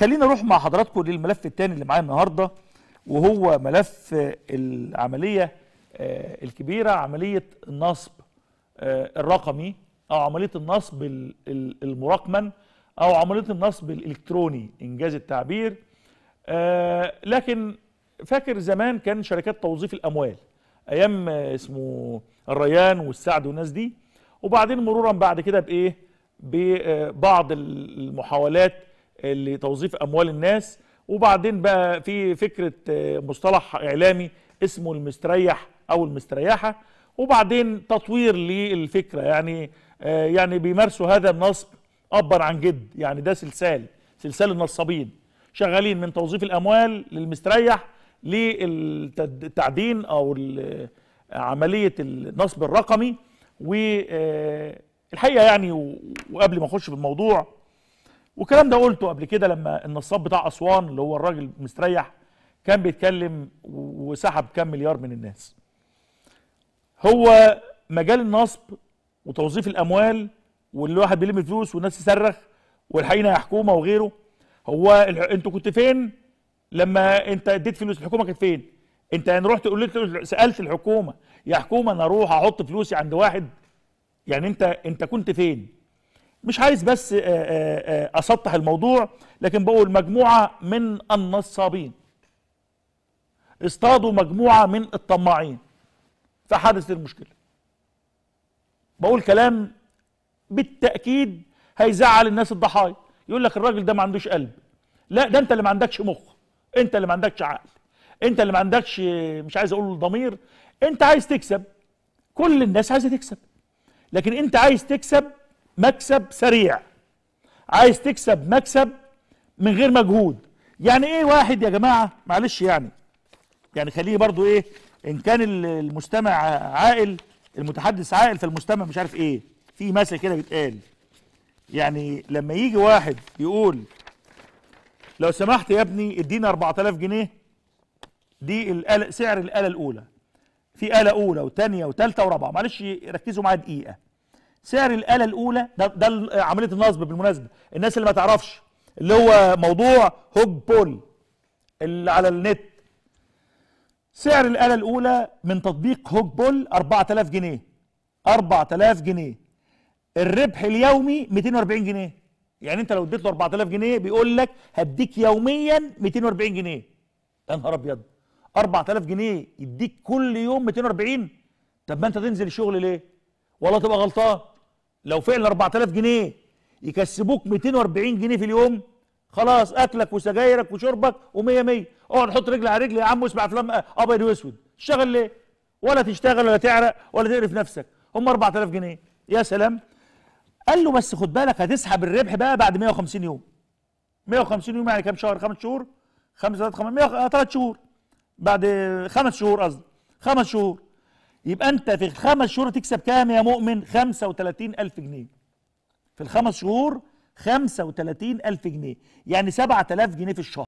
خلينا نروح مع حضراتكم للملف الثاني اللي معايا النهارده وهو ملف العمليه آه، الكبيره عمليه النصب آه، الرقمي او عمليه النصب المراقمن او عمليه النصب الالكتروني انجاز التعبير آه، لكن فاكر زمان كان شركات توظيف الاموال ايام اسمه الريان والسعد والناس دي وبعدين مرورا بعد كده بايه ببعض المحاولات لتوظيف اموال الناس وبعدين بقى في فكره آه، مصطلح اعلامي اسمه المستريح او المستريحه وبعدين تطوير للفكره يعني آه، يعني بيمارسوا هذا النصب ابا عن جد يعني ده سلسال سلسال النصابين شغالين من توظيف الاموال للمستريح للتعدين او عمليه النصب الرقمي والحقيقه آه، يعني وقبل ما اخش في الموضوع والكلام ده قلته قبل كده لما النصاب بتاع اسوان اللي هو الراجل مستريح كان بيتكلم وسحب كام مليار من الناس هو مجال النصب وتوظيف الاموال واللي واحد بيلم الفلوس والناس تصرخ والحقيقه يا حكومه وغيره هو انتوا كنت فين لما انت اديت فلوس الحكومه كانت فين انت يعني رحت قلت سالت الحكومه يا حكومه انا اروح احط فلوسي عند واحد يعني انت انت كنت فين مش عايز بس آه، آه، آه، اسطح الموضوع لكن بقول مجموعه من النصابين اصطادوا مجموعه من الطماعين فحدثت المشكله بقول كلام بالتاكيد هيزعل الناس الضحايا يقول لك الراجل ده ما عندوش قلب لا ده انت اللي ما عندكش مخ انت اللي ما عندكش عقل انت اللي ما عندكش مش عايز اقول ضمير انت عايز تكسب كل الناس عايزه تكسب لكن انت عايز تكسب مكسب سريع عايز تكسب مكسب من غير مجهود يعني ايه واحد يا جماعه معلش يعني يعني خليه برضو ايه ان كان المستمع عاقل المتحدث عاقل فالمستمع مش عارف ايه في مثل كده بيتقال يعني لما يجي واحد يقول لو سمحت يا ابني ادينا 4000 جنيه دي الآلة سعر الآلة الأولى في آلة أولى وثانية وثالثة ورابعة معلش ركزوا معايا دقيقة سعر الآلة الأولى ده, ده عملية النصب بالمناسبة الناس اللي ما تعرفش اللي هو موضوع هوب بول اللي على النت سعر الآلة الأولى من تطبيق هوب بول 4000 جنيه 4000 جنيه الربح اليومي 240 جنيه يعني انت لو اديت له 4000 جنيه بيقول لك هديك يوميا 240 جنيه يا نهار ابيض 4000 جنيه يديك كل يوم 240 طب ما انت تنزل الشغل ليه؟ والله تبقى غلطان لو فعلا 4000 جنيه يكسبوك 240 جنيه في اليوم خلاص اكلك وسجايرك وشربك و100 100 اقعد حط رجل على رجل يا عم واسمع افلام ابيض واسود تشتغل ليه؟ ولا تشتغل ولا تعرق ولا تقرف نفسك هم 4000 جنيه يا سلام قال له بس خد بالك هتسحب الربح بقى بعد 150 يوم 150 يوم يعني كام شهر؟ خمس شهور؟ خمس ثلاث خمس ثلاث شهور بعد خمس شهور قصدي خمس شهور يبقى انت في خمس شهور تكسب كام يا مؤمن 35000 جنيه في الخمس شهور 35000 جنيه يعني 7000 جنيه في الشهر